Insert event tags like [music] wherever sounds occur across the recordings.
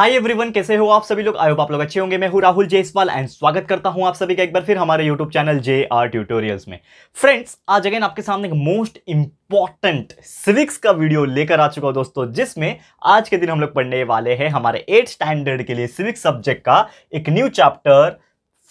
hi everyone कैसे हो आप सभी लोग होप आप लोग अच्छे होंगे मैं हूं राहुल जयसवाल एंड स्वागत करता हूं आप सभी का एक बार फिर हमारे YouTube channel J R tutorials में फ्रेंड्स आज अगेन आपके सामने एक मोस्ट इंपॉर्टेंट सिविक्स का वीडियो लेकर आ चुका हूं दोस्तों जिसमें आज के दिन हम लोग पढ़ने वाले हैं हमारे एट स्टैंडर्ड के लिए सिविक्स सब्जेक्ट का एक न्यू चैप्टर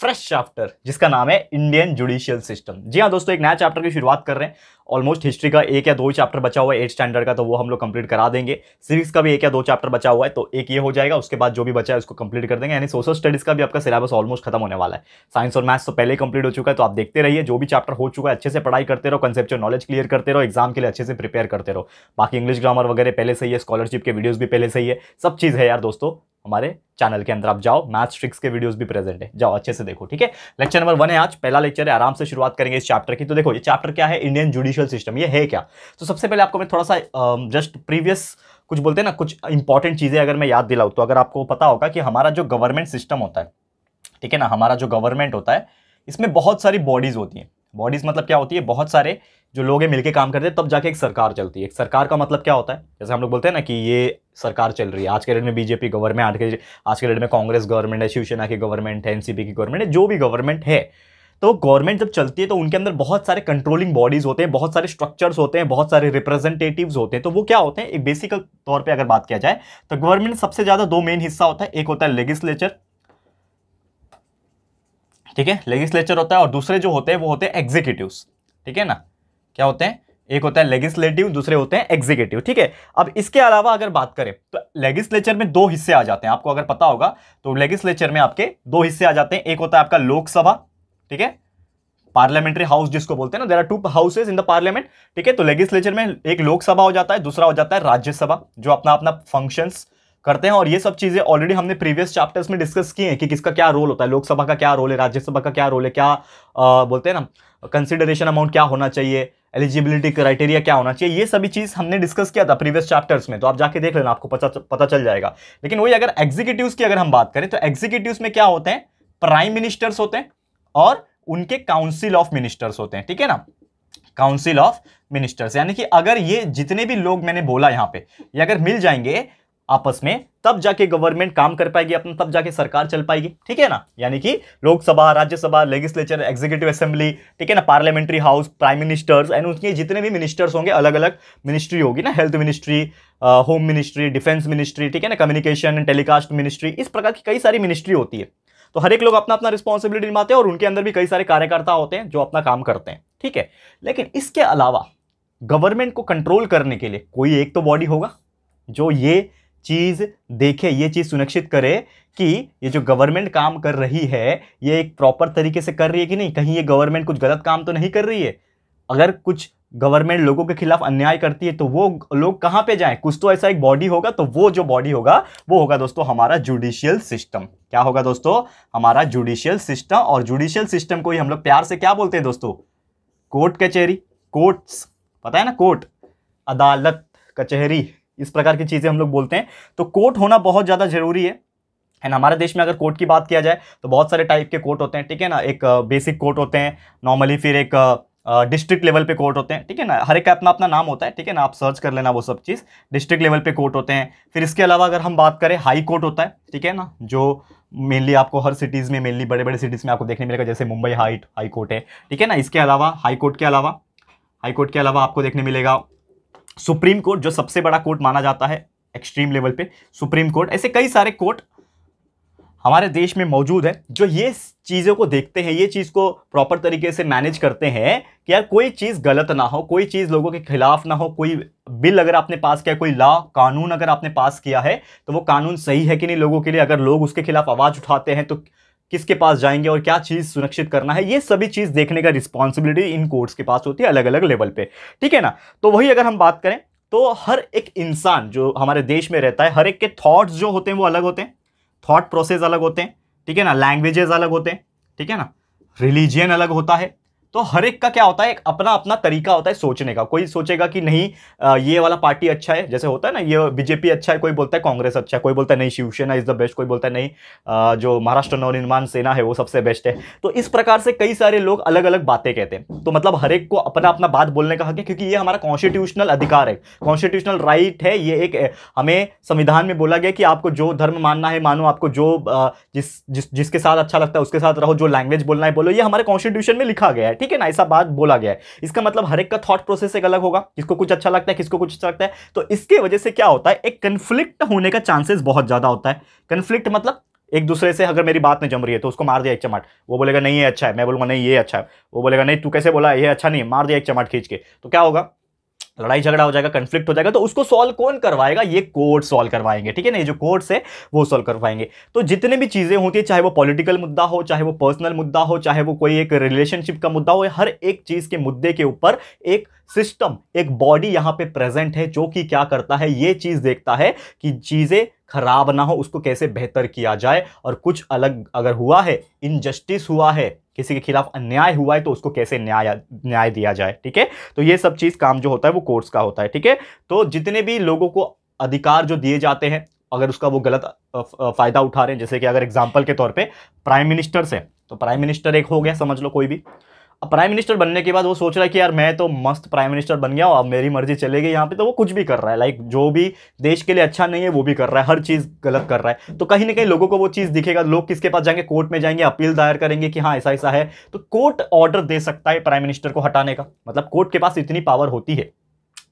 फ्रेश चैप्टर जिसका नाम है इंडियन जुडिशियल सिस्टम जी हाँ दोस्तों एक नया चैप्टर की शुरुआत कर रहे हैं ऑलमोस्ट हिस्ट्री का एक या दो चैप्टर बचा हुआ है एट स्टैंडर्ड का तो वो हम लोग कंप्लीट करा देंगे सिविक्स का भी एक या दो चैप्टर बचा हुआ है तो एक ये हो जाएगा उसके बाद जो भी बचा है उसको कंप्लीट कर देंगे यानी सोशल स्टडीज़ का भी आपका सिलेबस ऑलमोस्ट खत्म होने वाला है साइंस और मैथ्स तो पहले ही कंप्लीट हो चुका है तो आप देखते रहिए जो भी चैप्टर हो चुका है अच्छे से पढ़ाई करते रहो कंसेप्चुअल नॉलेज क्लियर करते रहो एग्जाम के लिए अच्छे से प्रिपेयर करते रहो बाकी इंग्लिश ग्रामर वगैरह पहले से ही है स्कॉलरशिप के वीडियोज़ भी पहले से ही है सब चीज़ है यार दोस्तों हमारे चैनल के अंदर आप जाओ मैथ्स ट्रिक्स के वीडियोस भी प्रेजेंट है जाओ अच्छे से देखो ठीक है लेक्चर नंबर वन है आज पहला लेक्चर है आराम से शुरुआत करेंगे इस चैप्टर की तो देखो ये चैप्टर क्या है इंडियन जुडिशियल सिस्टम ये है क्या तो सबसे पहले आपको मैं थोड़ा सा जस्ट प्रीवियस कुछ बोलते हैं ना कुछ इंपॉर्टेंट चीज़ें अगर मैं याद दिलाऊँ तो अगर आपको पता होगा कि हमारा जो गवर्नमेंट सिस्टम होता है ठीक है ना हमारा जो गवर्नमेंट होता है इसमें बहुत सारी बॉडीज़ होती हैं बॉडीज़ मतलब क्या होती है बहुत सारे जो लोग हैं मिलकर काम करते हैं तब जाके एक सरकार चलती है एक सरकार का मतलब क्या होता है जैसे हम लोग बोलते हैं ना कि ये सरकार चल रही है आज के डेट में बीजेपी गवर्नमेंट आज के आज के डेट में कांग्रेस गवर्नमेंट है शिवसेना की गवर्नमेंट है एनसीपी की गवर्नमेंट है जो भी गवर्नमेंट है तो गवर्नमेंट जब चलती है तो उनके अंदर बहुत सारे कंट्रोलिंग बॉडीज होते हैं बहुत सारे स्ट्रक्चर्स होते हैं बहुत सारे रिप्रेजेंटेटिव्स होते हैं तो वो क्या होते हैं एक बेसिकल तौर पे अगर बात किया जाए तो गवर्नमेंट सबसे ज़्यादा दो मेन हिस्सा होता है एक होता है लेगिस्लेचर ठीक है लेगिस्लेचर होता है और दूसरे जो होते हैं वो होते हैं एग्जीक्यूटिव ठीक है ना क्या होते हैं एक होता है लेगिस्लेटिव दूसरे होते हैं एग्जीक्यूटिव ठीक है अब इसके अलावा अगर बात करें तो लेगिस्लेचर में दो हिस्से आ जाते हैं आपको अगर पता होगा तो लेगिस्लेचर में आपके दो हिस्से आ जाते हैं एक होता है आपका लोकसभा ठीक है पार्लियामेंट्री हाउस जिसको बोलते हैं ना there are two houses in the parliament ठीक है तो लेगिस्लेचर में एक लोकसभा हो जाता है दूसरा हो जाता है राज्यसभा जो अपना अपना फंक्शंस करते हैं और ये सब चीज़ें ऑलरेडी हमने प्रीवियस चैप्टर्स में डिस्कस किए हैं कि किसका क्या रोल होता है लोकसभा का क्या रोल है राज्यसभा का क्या रोल है क्या आ, बोलते हैं ना कंसिडरेशन अमाउंट क्या होना चाहिए एलिजिबिलिटी क्राइटेरिया क्या होना चाहिए ये सभी चीज़ हमने डिस्कस किया था प्रीवियस चैप्टर्स में तो आप जाके देख लेना आपको पता पता चल जाएगा लेकिन वही अगर एग्जीक्यूटिव की अगर हम बात करें तो एग्जीक्यूटिव में क्या होते हैं प्राइम मिनिस्टर्स होते हैं और उनके काउंसिल ऑफ मिनिस्टर्स होते हैं ठीक है ना काउंसिल ऑफ मिनिस्टर्स यानी कि अगर ये जितने भी लोग मैंने बोला यहाँ पे ये अगर मिल जाएंगे आपस में तब जाके गवर्नमेंट काम कर पाएगी अपन तब जाके सरकार चल पाएगी ठीक है ना यानी कि Lok Sabha Rajya Sabha legislature executive assembly ठीक है ना parliamentary house prime ministers and उनके जितने भी मिनिस्टर्स होंगे अलग अलग मिनिस्ट्री होगी ना health ministry home ministry defence ministry ठीक है ना कम्युनिकेशन एंड टेलीकास्ट मिनिस्ट्री इस प्रकार की कई सारी मिनिस्ट्री होती है तो हर एक लोग अपना अपना रिस्पॉन्सिबिलिटी निभाते हैं और उनके अंदर भी कई सारे कार्यकर्ता होते हैं जो अपना काम करते हैं ठीक है लेकिन इसके अलावा गवर्नमेंट को कंट्रोल करने के लिए कोई एक तो बॉडी होगा जो ये चीज़ देखे ये चीज़ सुनिश्चित करे कि ये जो गवर्नमेंट काम कर रही है ये एक प्रॉपर तरीके से कर रही है कि नहीं कहीं ये गवर्नमेंट कुछ गलत काम तो नहीं कर रही है अगर कुछ गवर्नमेंट लोगों के खिलाफ अन्याय करती है तो वो लोग कहाँ पे जाएं कुछ तो ऐसा एक बॉडी होगा तो वो जो बॉडी होगा वो होगा दोस्तों हमारा जुडिशियल सिस्टम क्या होगा दोस्तों हमारा जुडिशियल सिस्टम और जुडिशियल सिस्टम को ही हम लोग प्यार से क्या बोलते हैं दोस्तों कोर्ट कचहरी कोर्ट्स पता है ना कोर्ट अदालत कचहरी इस प्रकार की चीज़ें हम लोग बोलते हैं तो कोर्ट होना बहुत ज़्यादा ज़रूरी है एंड हमारे देश में अगर कोर्ट की बात किया जाए तो बहुत सारे टाइप के कोर्ट होते हैं ठीक है ना एक बेसिक कोर्ट होते हैं नॉर्मली फिर एक डिस्ट्रिक्ट लेवल पे कोर्ट होते हैं ठीक है ना हर एक का अपना अपना नाम होता है ठीक है ना आप सर्च कर लेना वो सब चीज़ डिस्ट्रिक्ट लेवल पे कोर्ट होते हैं फिर इसके अलावा अगर हम बात करें हाई कोर्ट होता है ठीक है ना जो मेनली आपको हर सिटीज़ में मेनली बड़े बड़े सिटीज़ में आपको देखने मिलेगा जैसे मुंबई हाइट हाई कोर्ट है ठीक है ना इसके अलावा हाई कोर्ट के अलावा हाई कोर्ट के अलावा आपको देखने मिलेगा सुप्रीम कोर्ट जो सबसे बड़ा कोर्ट माना जाता है एक्सट्रीम लेवल पे सुप्रीम कोर्ट ऐसे कई सारे कोर्ट हमारे देश में मौजूद है जो ये चीज़ों को देखते हैं ये चीज़ को प्रॉपर तरीके से मैनेज करते हैं कि यार कोई चीज़ गलत ना हो कोई चीज़ लोगों के खिलाफ ना हो कोई बिल अगर आपने पास किया कोई लॉ कानून अगर आपने पास किया है तो वो कानून सही है कि नहीं लोगों के लिए अगर लोग उसके खिलाफ आवाज़ उठाते हैं तो किसके पास जाएंगे और क्या चीज़ सुरक्षित करना है ये सभी चीज़ देखने का रिस्पॉन्सिबिलिटी इन कोर्ट्स के पास होती है अलग अलग लेवल पे ठीक है ना तो वही अगर हम बात करें तो हर एक इंसान जो हमारे देश में रहता है हर एक के थॉट्स जो होते हैं वो अलग होते हैं थॉट प्रोसेस अलग होते हैं ठीक है ना लैंग्वेजेस अलग होते हैं ठीक है ना रिलीजियन अलग होता है तो हर एक का क्या होता है एक अपना अपना तरीका होता है सोचने का कोई सोचेगा कि नहीं ये वाला पार्टी अच्छा है जैसे होता है ना ये बीजेपी अच्छा है कोई बोलता है कांग्रेस अच्छा है कोई बोलता है नहीं शिवसेना इज़ द बेस्ट कोई बोलता है नहीं जो महाराष्ट्र नवनिर्माण सेना है वो सबसे बेस्ट है तो इस प्रकार से कई सारे लोग अलग अलग बातें कहते हैं तो मतलब हर एक को अपना अपना बात बोलने का हक है क्योंकि ये हमारा कॉन्स्टिट्यूशनल अधिकार है कॉन्स्टिट्यूशनल राइट है ये एक हमें संविधान में बोला गया कि आपको जो धर्म मानना है मानो आपको जो जिस जिसके साथ अच्छा लगता है उसके साथ रहो जो लैंग्वेज बोलना है बोलो ये हमारे कॉन्स्टिट्यूशन में लिखा गया है ठीक है ना ऐसा बात बोला गया है इसका मतलब हर एक का थॉट प्रोसेस एक अलग होगा किसको कुछ अच्छा लगता है किसको कुछ अच्छा लगता है तो इसके वजह से क्या होता है एक कन्फ्लिक्ट होने का चांसेस बहुत ज़्यादा होता है कन्फ्लिक्ट मतलब एक दूसरे से अगर मेरी बात नहीं जम रही है तो उसको मार दिया एक चमाट वो बोलेगा नहीं ये अच्छा है मैं बोलूंगा नहीं ये अच्छा है वो बोलेगा नहीं तू कैसे बोला ये अच्छा नहीं मार दिया एक चमाट खींच के तो क्या होगा लड़ाई झगड़ा हो जाएगा कंफ्लिक्ट हो जाएगा तो उसको सॉल्व कौन करवाएगा ये कोर्ट सॉल्व करवाएंगे ठीक है ना ये जो कोर्ट्स है वो सॉल्व करवाएंगे तो जितने भी चीज़ें होती है चाहे वो पॉलिटिकल मुद्दा हो चाहे वो पर्सनल मुद्दा हो चाहे वो कोई एक रिलेशनशिप का मुद्दा हो हर एक चीज़ के मुद्दे के ऊपर एक सिस्टम एक बॉडी यहाँ पे प्रेजेंट है जो कि क्या करता है ये चीज़ देखता है कि चीज़ें खराब ना हो उसको कैसे बेहतर किया जाए और कुछ अलग अगर हुआ है इनजस्टिस हुआ है किसी के खिलाफ अन्याय हुआ है तो उसको कैसे न्याय न्याय दिया जाए ठीक है तो ये सब चीज़ काम जो होता है वो कोर्ट्स का होता है ठीक है तो जितने भी लोगों को अधिकार जो दिए जाते हैं अगर उसका वो गलत फ़ायदा उठा रहे हैं जैसे कि अगर एग्जाम्पल के तौर पर प्राइम मिनिस्टर से तो प्राइम मिनिस्टर एक हो गया समझ लो कोई भी अब प्राइम मिनिस्टर बनने के बाद वो सोच रहा है कि यार मैं तो मस्त प्राइम मिनिस्टर बन गया हूँ अब मेरी मर्जी चलेगी यहाँ पे तो वो कुछ भी कर रहा है लाइक जो भी देश के लिए अच्छा नहीं है वो भी कर रहा है हर चीज़ गलत कर रहा है तो कहीं ना कहीं लोगों को वो चीज़ दिखेगा लोग किसके पास जाएंगे कोर्ट में जाएंगे अपील दायर करेंगे कि हाँ ऐसा ऐसा है तो कोर्ट ऑर्डर दे सकता है प्राइम मिनिस्टर को हटाने का मतलब कोर्ट के पास इतनी पावर होती है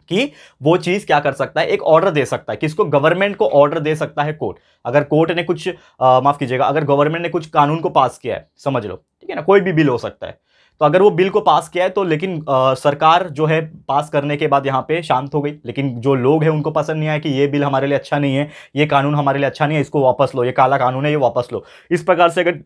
कि वो चीज़ क्या कर सकता है एक ऑर्डर दे सकता है किसको गवर्नमेंट को ऑर्डर दे सकता है कोर्ट अगर कोर्ट ने कुछ माफ़ कीजिएगा अगर गवर्नमेंट ने कुछ कानून को पास किया है समझ लो ठीक है ना कोई भी बिल हो सकता है तो अगर वो बिल को पास किया है तो लेकिन आ, सरकार जो है पास करने के बाद यहाँ पे शांत हो गई लेकिन जो लोग हैं उनको पसंद नहीं आया कि ये बिल हमारे लिए अच्छा नहीं है ये कानून हमारे लिए अच्छा नहीं है इसको वापस लो ये काला कानून है ये वापस लो इस प्रकार से अगर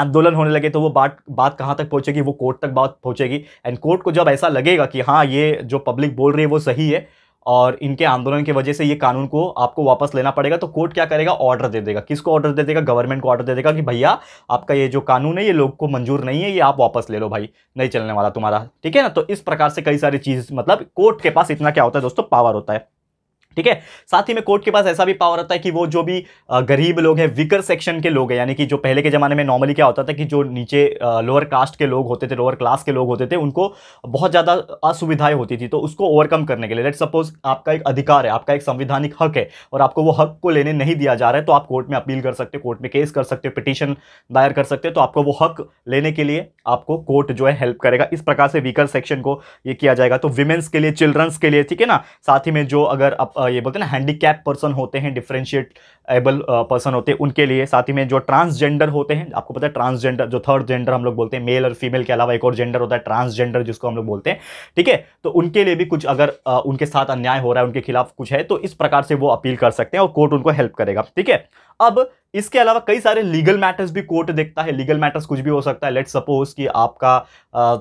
आंदोलन होने लगे तो वो बात बात कहाँ तक पहुँचेगी वो कोर्ट तक बात पहुँचेगी एंड कोर्ट को जब ऐसा लगेगा कि हाँ ये जो पब्लिक बोल रही है वो सही है और इनके आंदोलन की वजह से ये कानून को आपको वापस लेना पड़ेगा तो कोर्ट क्या करेगा ऑर्डर दे देगा किसको ऑर्डर दे देगा गवर्नमेंट को ऑर्डर दे देगा कि भैया आपका ये जो कानून है ये लोग को मंजूर नहीं है ये आप वापस ले लो भाई नहीं चलने वाला तुम्हारा ठीक है ना तो इस प्रकार से कई सारी चीज़ मतलब कोर्ट के पास इतना क्या होता है दोस्तों पावर होता है ठीक है साथ ही में कोर्ट के पास ऐसा भी पावर होता है कि वो जो भी गरीब लोग हैं विकर सेक्शन के लोग हैं यानी कि जो पहले के ज़माने में नॉर्मली क्या होता था कि जो नीचे लोअर कास्ट के लोग होते थे लोअर क्लास के लोग होते थे उनको बहुत ज़्यादा असुविधाएं होती थी तो उसको ओवरकम करने के लिए लेट सपोज आपका एक अधिकार है आपका एक संविधानिक हक है और आपको वो हक को लेने नहीं दिया जा रहा है तो आप कोर्ट में अपील कर सकते हो कोर्ट में केस कर सकते हो पिटिशन दायर कर सकते हो तो आपको वो हक लेने के लिए आपको कोर्ट जो है हेल्प करेगा इस प्रकार से वीकर सेक्शन को ये किया जाएगा तो वीमेंस के लिए चिल्ड्रंस के लिए ठीक है ना साथ ही में जो अगर आप ये बोलते हैं ना हैंडीकैप पर्सन होते हैं डिफ्रेंशिएट एबल पर्सन होते हैं उनके लिए साथ ही में जो ट्रांसजेंडर होते हैं आपको पता है ट्रांसजेंडर जो थर्ड जेंडर हम लोग बोलते हैं मेल और फीमेल के अलावा एक और जेंडर होता है ट्रांसजेंडर जिसको हम लोग बोलते हैं ठीक है तो उनके लिए भी कुछ अगर आ, उनके साथ अन्याय हो रहा है उनके खिलाफ कुछ है तो इस प्रकार से वो अपील कर सकते हैं और कोर्ट उनको हेल्प करेगा ठीक है अब इसके अलावा कई सारे लीगल मैटर्स भी कोर्ट देखता है लीगल मैटर्स कुछ भी हो सकता है लेट सपोज कि आपका आ,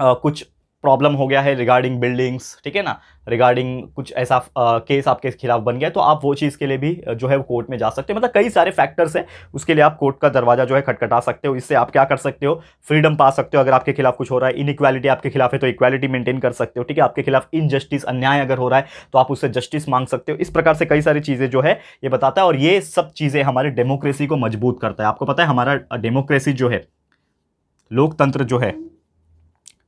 आ, कुछ प्रॉब्लम हो गया है रिगार्डिंग बिल्डिंग्स ठीक है ना रिगार्डिंग कुछ ऐसा आ, केस आपके खिलाफ बन गया तो आप वो चीज़ के लिए भी जो है वो कोर्ट में जा सकते हो मतलब कई सारे फैक्टर्स हैं उसके लिए आप कोर्ट का दरवाज़ा जो है खटखटा सकते हो इससे आप क्या कर सकते हो फ्रीडम पा सकते हो अगर आपके खिलाफ कुछ हो रहा है इनइक्वालिटी आपके खिलाफ है तो इक्वालिटी मेंटेन कर सकते हो ठीक है आपके खिलाफ इनजस्टिस अन्याय अगर हो रहा है तो आप उससे जस्टिस मांग सकते हो इस प्रकार से कई सारी चीज़ें जो है ये बताता है और ये सब चीज़ें हमारे डेमोक्रेसी को मजबूत करता है आपको पता है हमारा डेमोक्रेसी जो है लोकतंत्र जो है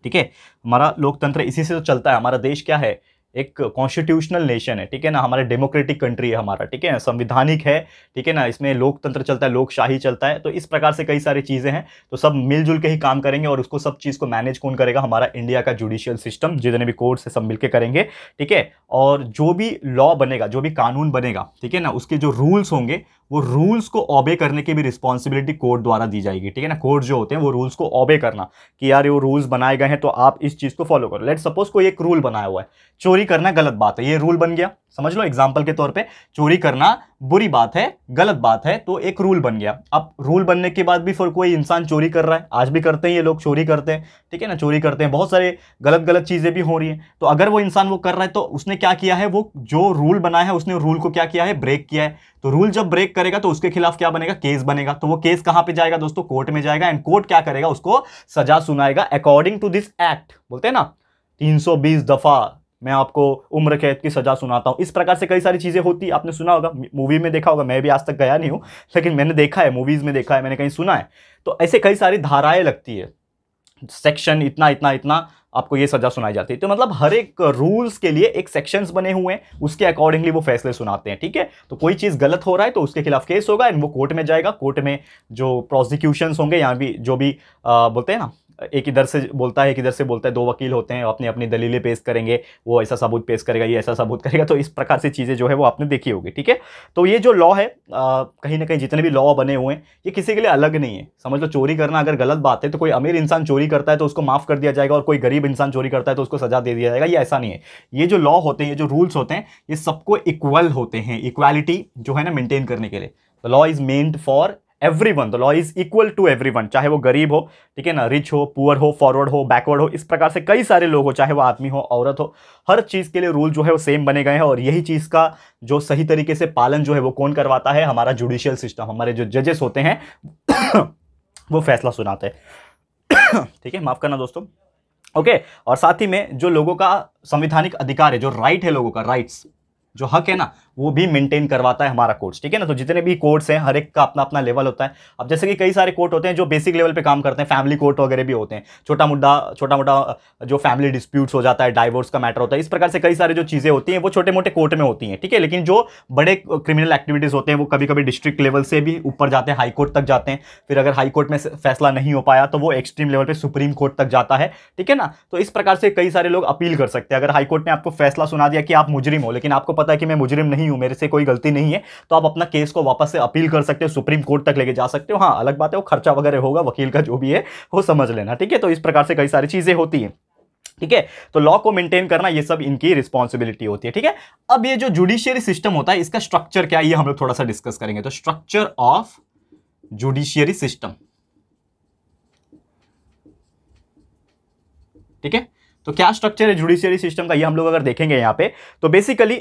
ठीक है हमारा लोकतंत्र इसी से तो चलता है हमारा देश क्या है एक कॉन्स्टिट्यूशनल नेशन है ठीक है ना हमारा डेमोक्रेटिक कंट्री है हमारा ठीक है ना संविधानिक है ठीक है ना इसमें लोकतंत्र चलता है लोकशाही चलता है तो इस प्रकार से कई सारी चीज़ें हैं तो सब मिलजुल के ही काम करेंगे और उसको सब चीज़ को मैनेज कौन करेगा हमारा इंडिया का जुडिशियल सिस्टम जितने भी कोर्ट्स है सब मिल करेंगे ठीक है और जो भी लॉ बनेगा जो भी कानून बनेगा ठीक है ना उसके जो रूल्स होंगे वो रूल्स को ऑबे करने की भी रिस्पॉन्सिबिलिटी कोर्ट द्वारा दी जाएगी ठीक है ना कोर्ट जो होते हैं वो रूल्स को ऑबे करना कि यार वो रूल्स बनाए गए हैं तो आप इस चीज़ को फॉलो करो लेट सपोज कोई एक रूल बनाया हुआ है चोरी करना गलत बात है ये रूल बन गया समझ लो एग्जाम्पल के तौर पर चोरी करना बुरी बात है गलत बात है तो एक रूल बन गया अब रूल बनने के बाद भी फिर कोई इंसान चोरी कर रहा है आज भी करते हैं ये लोग चोरी करते हैं ठीक है ना चोरी करते हैं बहुत सारे गलत गलत चीज़ें भी हो रही हैं तो अगर वो इंसान वो कर रहा है तो उसने क्या किया है वो जो रूल बनाया है उसने रूल को क्या किया है ब्रेक किया है तो रूल जब ब्रेक करेगा तो उसके खिलाफ क्या बनेगा केस बनेगा तो वो केस कहाँ पर जाएगा दोस्तों कोर्ट में जाएगा एंड कोर्ट क्या करेगा उसको सजा सुनाएगा अकॉर्डिंग टू दिस एक्ट बोलते हैं ना तीन दफा मैं आपको उम्र कैद की सज़ा सुनाता हूँ इस प्रकार से कई सारी चीज़ें होती आपने सुना होगा मूवी में देखा होगा मैं भी आज तक गया नहीं हूँ लेकिन मैंने देखा है मूवीज़ में देखा है मैंने कहीं सुना है तो ऐसे कई सारी धाराएँ लगती है सेक्शन इतना इतना इतना आपको ये सज़ा सुनाई जाती है तो मतलब हर एक रूल्स के लिए एक सेक्शंस बने हुए हैं उसके अकॉर्डिंगली वो फैसले सुनाते हैं ठीक है तो कोई चीज़ गलत हो रहा है तो उसके खिलाफ केस होगा एंड वो कोर्ट में जाएगा कोर्ट में जो प्रोसिक्यूशंस होंगे यहाँ भी जो भी आ, बोलते हैं ना एक इधर से बोलता है एक इधर से बोलता है दो वकील होते हैं अपनी अपनी दलीलें पेश करेंगे वो ऐसा सबूत पेश करेगा ये ऐसा सबूत करेगा तो इस प्रकार से चीज़ें जो है वो आपने देखी होगी ठीक है तो ये जो लॉ है कहीं ना कहीं जितने भी लॉ बने हुए हैं ये किसी के लिए अलग नहीं है समझ लो चोरी करना अगर गलत बात है तो कोई अमीर इंसान चोरी करता है तो उसको माफ़ कर दिया जाएगा और कोई गरीब इंसान चोरी करता है तो उसको सजा दे दिया जाएगा ये ऐसा नहीं है ये जो लॉ होते हैं ये जो रूल्स होते हैं ये सबको इक्वल होते हैं इक्वालिटी जो है ना मेनटेन करने के लिए law is meant for everyone the law is equal to everyone चाहे वो गरीब हो ठीक है ना रिच हो पुअर हो फॉरवर्ड हो बैकवर्ड हो इस प्रकार से कई सारे लोग हो चाहे वो आदमी हो औरत हो हर चीज़ के लिए रूल जो है वो सेम बने गए हैं और यही चीज़ का जो सही तरीके से पालन जो है वो कौन करवाता है हमारा जुडिशियल सिस्टम हमारे जो जजेस होते हैं [coughs] वो फैसला सुनाते हैं [coughs] ठीक है माफ़ करना दोस्तों ओके और साथ ही में जो लोगों का संविधानिक अधिकार है जो राइट है लोगों का राइट्स जो हक है ना वो भी मेंटेन करवाता है हमारा कोर्स ठीक है ना तो जितने भी कोर्ट्स हैं हर एक का अपना अपना लेवल होता है अब जैसे कि कई सारे कोर्ट होते हैं जो बेसिक लेवल पे काम करते हैं फैमिली कोर्ट वगैरह भी होते हैं छोटा मोटा छोटा मोटा जो फैमिली डिस्प्यूट्स हो जाता है डाइवोर्स का मैटर होता है इस प्रकार से कई सारी जो चीज़ें होती हैं वो छोटे मोटे कोर्ट में होती हैं ठीक है लेकिन जो बड़े क्रिमिनल एक्टिविटीज़ होते हैं वो कभी कभी डिस्ट्रिक्ट लेवल से भी ऊपर जाते हैं हाईकोर्ट तक जाते हैं फिर अगर हाई कोर्ट में फैसला नहीं हो पाया तो वो एक्सट्रीम लेवल पर सुप्रीम कोर्ट तक जाता है ठीक है ना तो इस प्रकार से कई सारे लोग अपील कर सकते हैं अगर हाईकोर्ट ने आपको फैसला सुना दिया कि आप मुजरिम हो लेकिन आपको पता है कि मैं मुजरिम नहीं ही हूँ मेरे से कोई गलती नहीं है तो आप अपना केस को वापस से अपील कर सकते हो सुप्रीम कोर्ट तक लेके जा सकते हो हाँ अलग बात है वो खर्चा वगैरह होगा वकील का जो भी है वो समझ लेना ठीक है तो इस प्रकार से कई सारी चीज़ें होती हैं ठीक है तो लॉ को मेंटेन करना ये सब इनकी रिस्पॉन्सिबिलिटी होती है ठीक है अब ये जो जुडिशियरी सिस्टम होता है इसका स्ट्रक्चर क्या है ये हम लोग थोड़ा सा डिस्कस करेंगे तो स्ट्रक्चर ऑफ जुडिशियरी सिस्टम ठीक है तो क्या स्ट्रक्चर है जुडिशियरी सिस्टम का ये हम लोग अगर देखेंगे यहाँ पे तो बेसिकली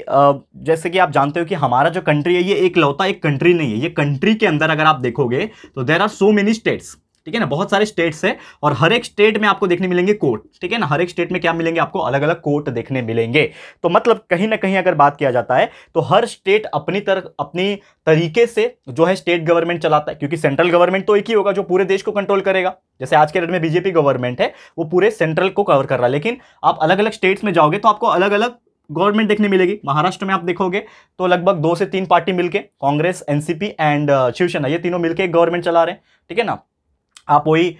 जैसे कि आप जानते हो कि हमारा जो कंट्री है ये एक लौता एक कंट्री नहीं है ये कंट्री के अंदर अगर आप देखोगे तो there are so many states ठीक है ना बहुत सारे स्टेट्स है और हर एक स्टेट में आपको देखने मिलेंगे कोर्ट ठीक है ना हर एक स्टेट में क्या मिलेंगे आपको अलग अलग कोर्ट देखने मिलेंगे तो मतलब कहीं ना कहीं अगर बात किया जाता है तो हर स्टेट अपनी तरह अपनी तरीके से जो है स्टेट गवर्नमेंट चलाता है क्योंकि सेंट्रल गवर्नमेंट तो एक ही होगा जो पूरे देश को कंट्रोल करेगा जैसे आज के डेट में बीजेपी गवर्नमेंट है वो पूरे सेंट्रल को कवर कर रहा है लेकिन आप अलग अलग स्टेट्स में जाओगे तो आपको अलग अलग गवर्नमेंट देखने मिलेगी महाराष्ट्र में आप देखोगे तो लगभग दो से तीन पार्टी मिलके कांग्रेस एनसीपी एंड शिवसेना ये तीनों मिलके एक गवर्नमेंट चला रहे हैं ठीक है ना आप वही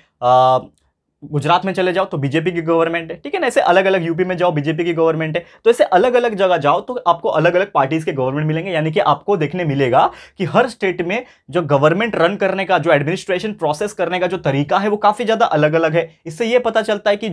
गुजरात में चले जाओ तो बीजेपी की गवर्नमेंट है ठीक है ना ऐसे अलग अलग यूपी में जाओ बीजेपी की गवर्नमेंट है तो ऐसे अलग अलग जगह जाओ तो आपको अलग अलग पार्टीज़ के गवर्नमेंट मिलेंगे यानी कि आपको देखने मिलेगा कि हर स्टेट में जो गवर्नमेंट रन करने का जो एडमिनिस्ट्रेशन प्रोसेस करने का जो तरीका है वो काफ़ी ज़्यादा अलग अलग है इससे ये पता चलता है कि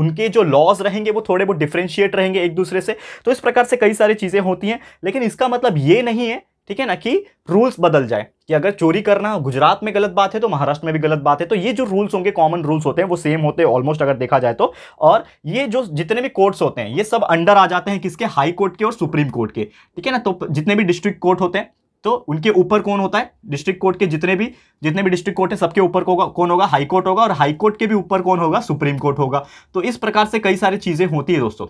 उनके जो लॉज रहेंगे वो थोड़े बहुत डिफ्रेंशिएट रहेंगे एक दूसरे से तो इस प्रकार से कई सारी चीज़ें होती हैं लेकिन इसका मतलब ये नहीं है ठीक है ना कि रूल्स बदल जाए कि अगर चोरी करना गुजरात में गलत बात है तो महाराष्ट्र में भी गलत बात है तो ये जो रूल्स होंगे कॉमन रूल्स होते हैं वो सेम होते हैं ऑलमोस्ट अगर देखा जाए तो और ये जो जितने भी कोर्ट्स होते हैं ये सब अंडर आ जाते हैं किसके हाई कोर्ट के और सुप्रीम कोर्ट के ठीक है ना तो जितने भी डिस्ट्रिक्ट कोर्ट होते हैं तो उनके ऊपर कौन होता है डिस्ट्रिक्ट कोर्ट के जितने भी जितने भी डिस्ट्रिक्ट कोर्ट है सबके ऊपर कौन होगा हाई कोर्ट होगा और हाई कोर्ट के भी ऊपर कौन होगा सुप्रीम कोर्ट होगा तो इस प्रकार से कई सारी चीज़ें होती है दोस्तों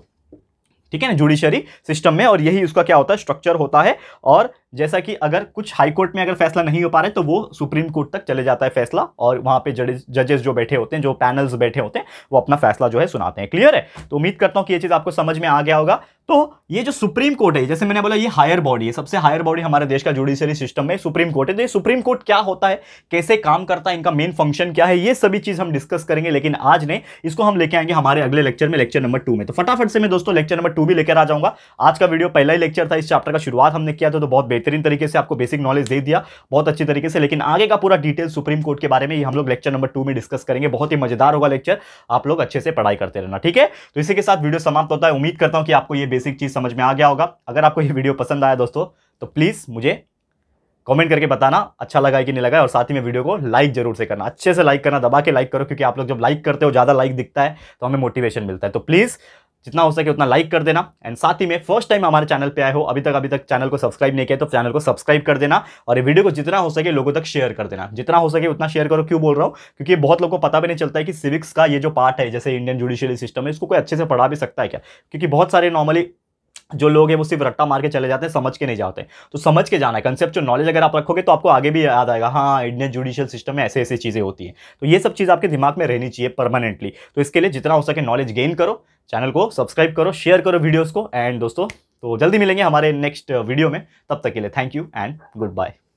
ठीक है ना जुडिशरी सिस्टम में और यही उसका क्या होता है स्ट्रक्चर होता है और जैसा कि अगर कुछ हाई कोर्ट में अगर फैसला नहीं हो पा रहे तो वो सुप्रीम कोर्ट तक चले जाता है फैसला और वहाँ पे जजेस जो बैठे होते हैं जो पैनल्स बैठे होते हैं वो अपना फैसला जो है सुनाते हैं क्लियर है तो उम्मीद करता हूँ कि ये चीज़ आपको समझ में आ गया होगा तो ये जो सुप्रीम कोर्ट है जैसे मैंने बोला ये हायर बॉडी है सबसे हायर बॉडी हमारे देश का जुडिशियरी सिस्टम है सुप्रीम कोर्ट है तो ये सुप्रीम कोर्ट क्या होता है कैसे काम करता है इनका मेन फंक्शन क्या है ये सभी चीज़ हम डिस्कस करेंगे लेकिन आज नहीं इसको हम लेके आएंगे हमारे अगले लेक्चर में लेक्चर नंबर टू में तो फटाफट से मैं दोस्तों लेक्चर नंबर टू भी लेकर आ जाऊंगा आज का वीडियो पहला ही लेक्चर था इस चैप्टर का शुरुआत हमने किया था तो बहुत बेहतरीन तरीके से आपको बेसिक नॉलेज दे दिया बहुत अच्छी तरीके से लेकिन आगे का पूरा डिटेल सुप्रीम कोर्ट के बारे में हम लोग लेक्चर नंबर टू में डिस्कस करेंगे बहुत ही मजेदार होगा लेक्चर आप लोग अच्छे से पढ़ाई करते रहना ठीक है तो इसी के साथ वीडियो समाप्त होता है उम्मीद करता हूँ कि आपको ये बेसिक चीज़ समझ में आ गया होगा अगर आपको ये वीडियो पसंद आया दोस्तों तो प्लीज़ मुझे कमेंट करके बताना अच्छा लगा कि नहीं लगा और साथ ही में वीडियो को लाइक जरूर से करना अच्छे से लाइक करना दबा के लाइक करो क्योंकि आप लोग जब लाइक करते हो ज़्यादा लाइक दिखता है तो हमें मोटिवेशन मिलता है तो प्लीज़ जितना हो सके उतना लाइक कर देना एंड साथ ही में फर्स्ट टाइम हमारे चैनल पे आए हो अभी तक अभी तक चैनल को सब्सक्राइब नहीं किया तो चैनल को सब्सक्राइब कर देना और ये वीडियो को जितना हो सके लोगों तक शेयर कर देना जितना हो सके उतना शेयर करो क्यों बोल रहा हूँ क्योंकि बहुत लोगों को पता भी नहीं चलता है कि सिविक्स का ये जो पार्ट है जैसे इंडियन जुडिशियरी सिस्टम है इसको कोई अच्छे से पढ़ा भी सकता है क्या क्योंकि बहुत सारे नॉर्मली जो लोग हैं वो सिर्फ रट्टा मार के चले जाते हैं समझ के नहीं जाते तो समझ के जाना है कंसेप्ट नॉलेज अगर आप रखोगे तो आपको आगे भी याद आएगा हाँ इंडियन जुडिशियल सिस्टम में ऐसे ऐसी चीज़ें होती हैं तो ये सब चीज़ आपके दिमाग में रहनी चाहिए परमानेंटली तो इसके लिए जितना हो सके नॉलेज गेन करो चैनल को सब्सक्राइब करो शेयर करो वीडियोज़ को एंड दोस्तों तो जल्दी मिलेंगे हमारे नेक्स्ट वीडियो में तब तक के लिए thank you and good bye